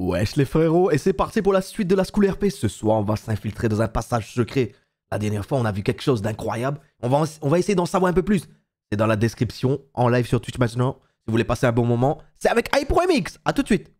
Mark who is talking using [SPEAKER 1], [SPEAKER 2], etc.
[SPEAKER 1] Wesh les frérots, et c'est parti pour la suite de la School RP. Ce soir, on va s'infiltrer dans un passage secret. La dernière fois, on a vu quelque chose d'incroyable. On va, on va essayer d'en savoir un peu plus. C'est dans la description, en live sur Twitch maintenant. Si vous voulez passer un bon moment, c'est avec iProMX. A tout de suite.